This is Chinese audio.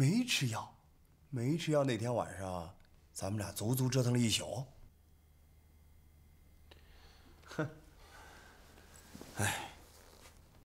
没吃药，没吃药。那天晚上，咱们俩足足折腾了一宿。